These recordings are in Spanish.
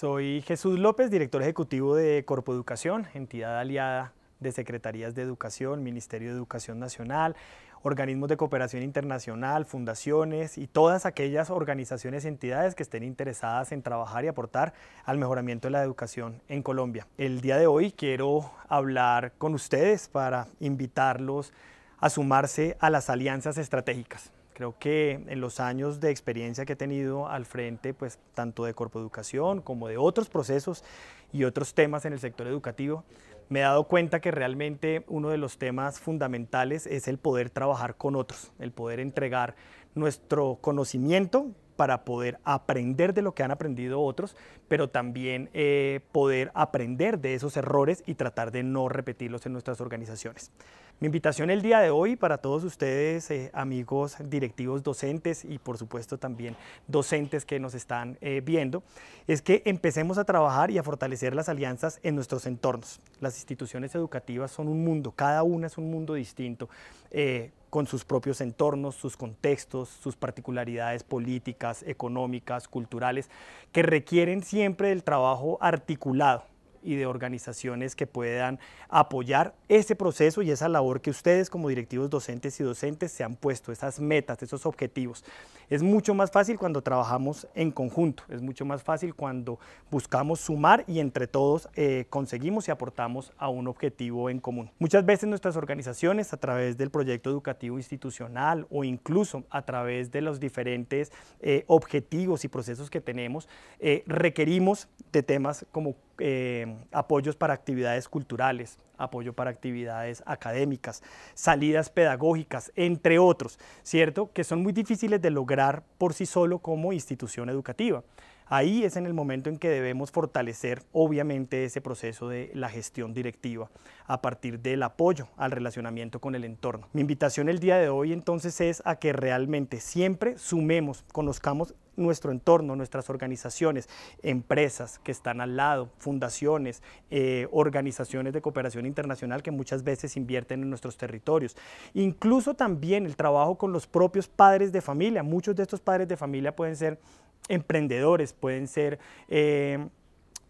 Soy Jesús López, director ejecutivo de Corpo Educación, entidad aliada de Secretarías de Educación, Ministerio de Educación Nacional, organismos de cooperación internacional, fundaciones y todas aquellas organizaciones y entidades que estén interesadas en trabajar y aportar al mejoramiento de la educación en Colombia. El día de hoy quiero hablar con ustedes para invitarlos a sumarse a las alianzas estratégicas. Creo que en los años de experiencia que he tenido al frente, pues tanto de Corpoeducación Educación como de otros procesos y otros temas en el sector educativo, me he dado cuenta que realmente uno de los temas fundamentales es el poder trabajar con otros, el poder entregar nuestro conocimiento para poder aprender de lo que han aprendido otros, pero también eh, poder aprender de esos errores y tratar de no repetirlos en nuestras organizaciones. Mi invitación el día de hoy para todos ustedes, eh, amigos directivos docentes y por supuesto también docentes que nos están eh, viendo, es que empecemos a trabajar y a fortalecer las alianzas en nuestros entornos. Las instituciones educativas son un mundo, cada una es un mundo distinto. Eh, con sus propios entornos, sus contextos, sus particularidades políticas, económicas, culturales, que requieren siempre del trabajo articulado y de organizaciones que puedan apoyar ese proceso y esa labor que ustedes como directivos docentes y docentes se han puesto, esas metas, esos objetivos. Es mucho más fácil cuando trabajamos en conjunto, es mucho más fácil cuando buscamos sumar y entre todos eh, conseguimos y aportamos a un objetivo en común. Muchas veces nuestras organizaciones a través del proyecto educativo institucional o incluso a través de los diferentes eh, objetivos y procesos que tenemos, eh, requerimos de temas como eh, apoyos para actividades culturales, apoyo para actividades académicas, salidas pedagógicas, entre otros, ¿cierto? Que son muy difíciles de lograr por sí solo como institución educativa. Ahí es en el momento en que debemos fortalecer, obviamente, ese proceso de la gestión directiva a partir del apoyo al relacionamiento con el entorno. Mi invitación el día de hoy entonces es a que realmente siempre sumemos, conozcamos nuestro entorno, nuestras organizaciones, empresas que están al lado, fundaciones, eh, organizaciones de cooperación internacional que muchas veces invierten en nuestros territorios. Incluso también el trabajo con los propios padres de familia. Muchos de estos padres de familia pueden ser emprendedores, pueden ser... Eh,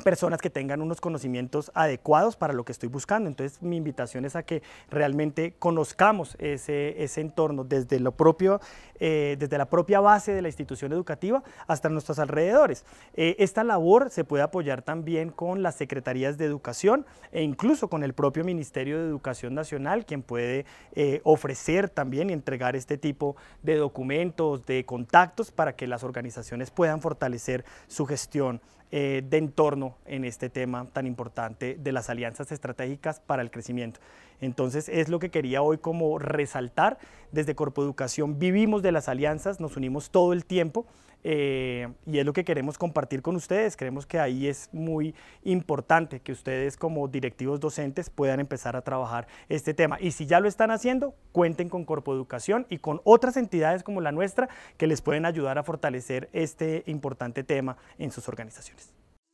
personas que tengan unos conocimientos adecuados para lo que estoy buscando. Entonces mi invitación es a que realmente conozcamos ese, entorno desde, lo propio, eh, desde la propia base de la institución educativa hasta nuestros alrededores. Eh, esta labor se puede apoyar también con las secretarías de educación e incluso con el propio Ministerio de Educación Nacional, quien puede eh, ofrecer también y entregar este tipo de documentos, de contactos para que las organizaciones puedan fortalecer su gestión de entorno en este tema tan importante de las alianzas estratégicas para el crecimiento. Entonces es lo que quería hoy como resaltar. Desde Educación. vivimos de las alianzas, nos unimos todo el tiempo eh, y es lo que queremos compartir con ustedes. Creemos que ahí es muy importante que ustedes como directivos docentes puedan empezar a trabajar este tema. Y si ya lo están haciendo, cuenten con Educación y con otras entidades como la nuestra que les pueden ayudar a fortalecer este importante tema en sus organizaciones.